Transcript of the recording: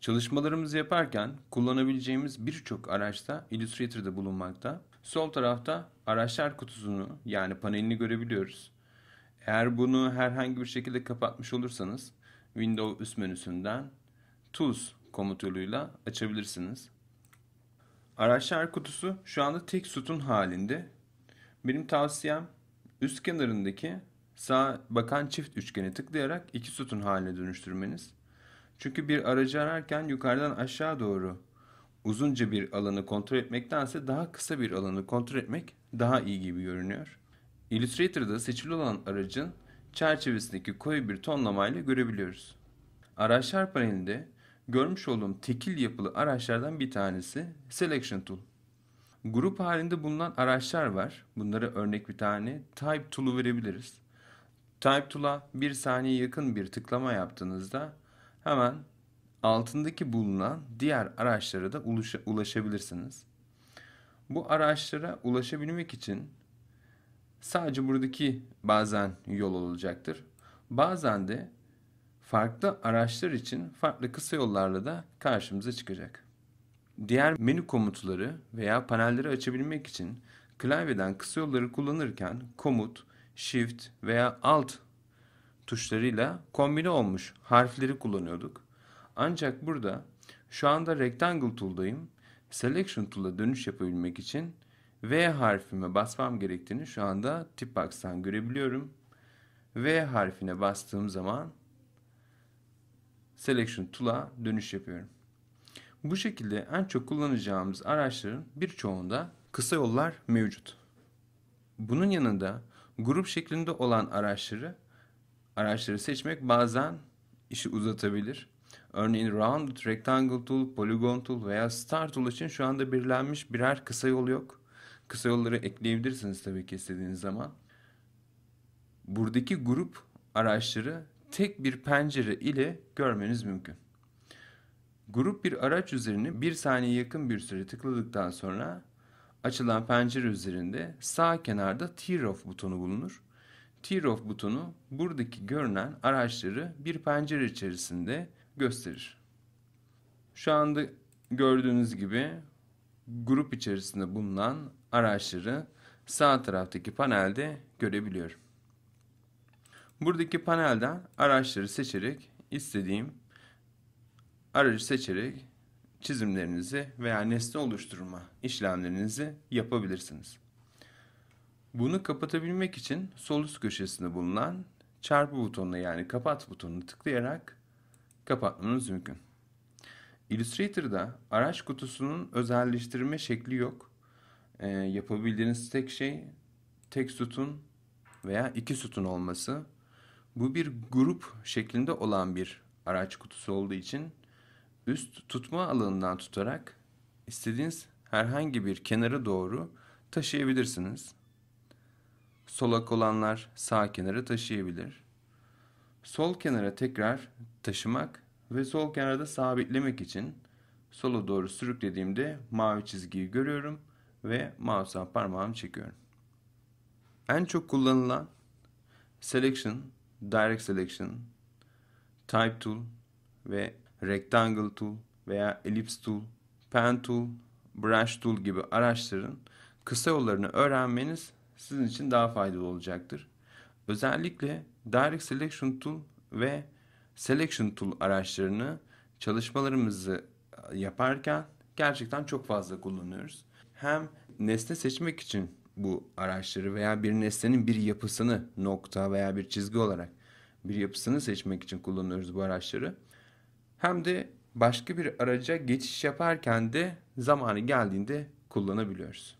Çalışmalarımızı yaparken kullanabileceğimiz birçok araçta Illustrator'da bulunmakta. Sol tarafta araçlar kutusunu yani panelini görebiliyoruz. Eğer bunu herhangi bir şekilde kapatmış olursanız Windows üst menüsünden Tools komutuyla açabilirsiniz. Araçlar kutusu şu anda tek sütun halinde. Benim tavsiyem Üst kenarındaki sağ bakan çift üçgeni tıklayarak iki sütun haline dönüştürmeniz. Çünkü bir aracı ararken yukarıdan aşağı doğru uzunca bir alanı kontrol etmektense daha kısa bir alanı kontrol etmek daha iyi gibi görünüyor. Illustrator'da seçili olan aracın çerçevesindeki koyu bir tonlamayla görebiliyoruz. Araçlar panelinde görmüş olduğum tekil yapılı araçlardan bir tanesi Selection Tool. Grup halinde bulunan araçlar var. Bunlara örnek bir tane Type Tool'u verebiliriz. Type Tool'a bir saniye yakın bir tıklama yaptığınızda hemen altındaki bulunan diğer araçlara da ulaşabilirsiniz. Bu araçlara ulaşabilmek için sadece buradaki bazen yol olacaktır. Bazen de farklı araçlar için farklı kısa yollarla da karşımıza çıkacak. Diğer menü komutları veya panelleri açabilmek için klavyeden kısa yolları kullanırken komut, shift veya alt tuşlarıyla kombine olmuş harfleri kullanıyorduk. Ancak burada şu anda Rectangle Tool'dayım. Selection Tool'a dönüş yapabilmek için V harfime basmam gerektiğini şu anda tip Tipbox'tan görebiliyorum. V harfine bastığım zaman Selection Tool'a dönüş yapıyorum. Bu şekilde en çok kullanacağımız araçların birçoğunda kısa yollar mevcut. Bunun yanında grup şeklinde olan araçları araçları seçmek bazen işi uzatabilir. Örneğin Round, Rectangle Tool, Polygon Tool veya Star Tool için şu anda belirlenmiş birer kısa yol yok. Kısa yolları ekleyebilirsiniz tabii ki istediğiniz zaman. Buradaki grup araçları tek bir pencere ile görmeniz mümkün. Grup bir araç üzerine bir saniye yakın bir süre tıkladıktan sonra açılan pencere üzerinde sağ kenarda Tear-Off butonu bulunur. Tear-Off butonu buradaki görünen araçları bir pencere içerisinde gösterir. Şu anda gördüğünüz gibi grup içerisinde bulunan araçları sağ taraftaki panelde görebiliyorum. Buradaki panelden araçları seçerek istediğim aracı seçerek çizimlerinizi veya nesne oluşturma işlemlerinizi yapabilirsiniz. Bunu kapatabilmek için sol üst köşesinde bulunan çarpı butonuna yani kapat butonuna tıklayarak kapatmanız mümkün. Illustrator'da araç kutusunun özelleştirme şekli yok. E, yapabildiğiniz tek şey tek sütun veya iki sütun olması. Bu bir grup şeklinde olan bir araç kutusu olduğu için Üst tutma alanından tutarak istediğiniz herhangi bir kenara doğru taşıyabilirsiniz. Solak olanlar sağ kenara taşıyabilir. Sol kenara tekrar taşımak ve sol kenarda sabitlemek için sola doğru sürüklediğimde mavi çizgiyi görüyorum ve mouse'a parmağımı çekiyorum. En çok kullanılan Selection, Direct Selection, Type Tool ve Rectangle Tool veya Ellipse Tool, Pen Tool, Brush Tool gibi araçların kısa yollarını öğrenmeniz sizin için daha faydalı olacaktır. Özellikle Direct Selection Tool ve Selection Tool araçlarını çalışmalarımızı e, yaparken gerçekten çok fazla kullanıyoruz. Hem nesne seçmek için bu araçları veya bir nesnenin bir yapısını nokta veya bir çizgi olarak bir yapısını seçmek için kullanıyoruz bu araçları hem de başka bir araca geçiş yaparken de zamanı geldiğinde kullanabiliyoruz.